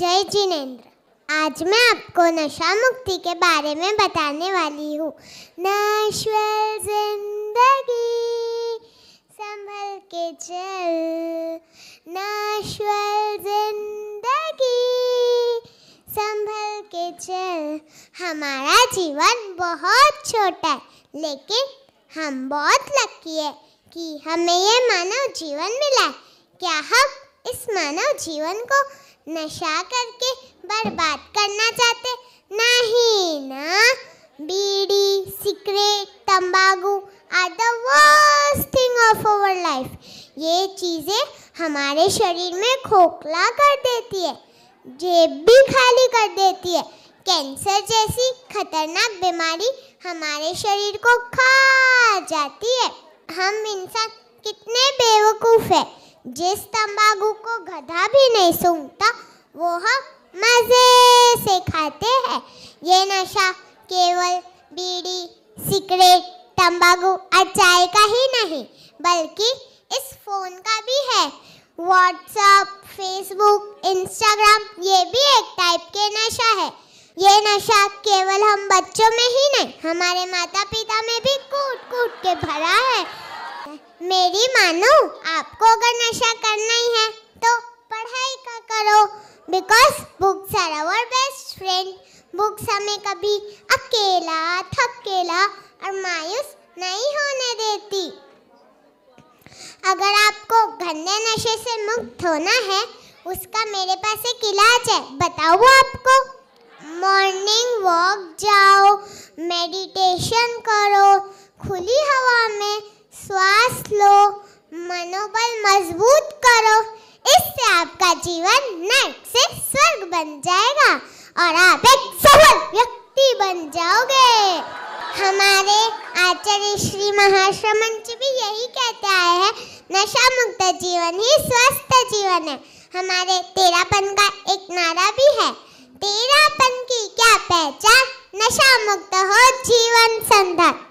जय जिनेन्द्र आज मैं आपको नशा मुक्ति के बारे में बताने वाली हूँ नश्वर जिंदगी संभल के चल नश्वर जिंदगी संभल के चल हमारा जीवन बहुत छोटा है लेकिन हम बहुत लकी है कि हमें यह मानव जीवन मिला है क्या हम इस मानव जीवन को नशा करके बर्बाद करना चाहते नहीं ना bidi cigarette tambaku are the worst thing of our life ये चीज़ें हमारे शरीर में खोखला कर देती है जेब भी खाली कर देती है कैंसर जैसी खतरनाक बीमारी हमारे शरीर को खा जाती है हम इंसान कितने बेवकूफ़ हैं जिस तंबाकू को गधा भी नहीं सूंघता वो हम मज़े से खाते हैं ये नशा केवल बीड़ी सिगरेट तंबाकू और चाय का ही नहीं बल्कि इस फ़ोन का भी है व्हाट्सअप फेसबुक इंस्टाग्राम ये भी एक टाइप के नशा है ये नशा केवल हम बच्चों में ही नहीं हमारे माता पिता में भी कूट कूट के भरा है मेरी मानो आपको अगर नशा करना ही है तो पढ़ाई का करो because books are our best friend books हमें कभी अकेला थकेला और मायूस नहीं होने देती अगर आपको गंदे नशे से मुक्त होना है उसका मेरे पास एक इलाज है बताओ आपको मॉर्निंग वॉक जाओ मेडिटेशन करो खुली हवा में श्वास लो मनोबल मजबूत करो आपका जीवन नर्क से स्वर्ग बन जाएगा और आप एक सफल व्यक्ति बन जाओगे हमारे आचार्य श्री महाश्रमण जी भी यही कहते आए हैं नशा मुक्त जीवन ही स्वस्थ जीवन है हमारे तेरापन का एक नारा भी है तेरापन की क्या पहचान नशा मुक्त हो जीवन संधान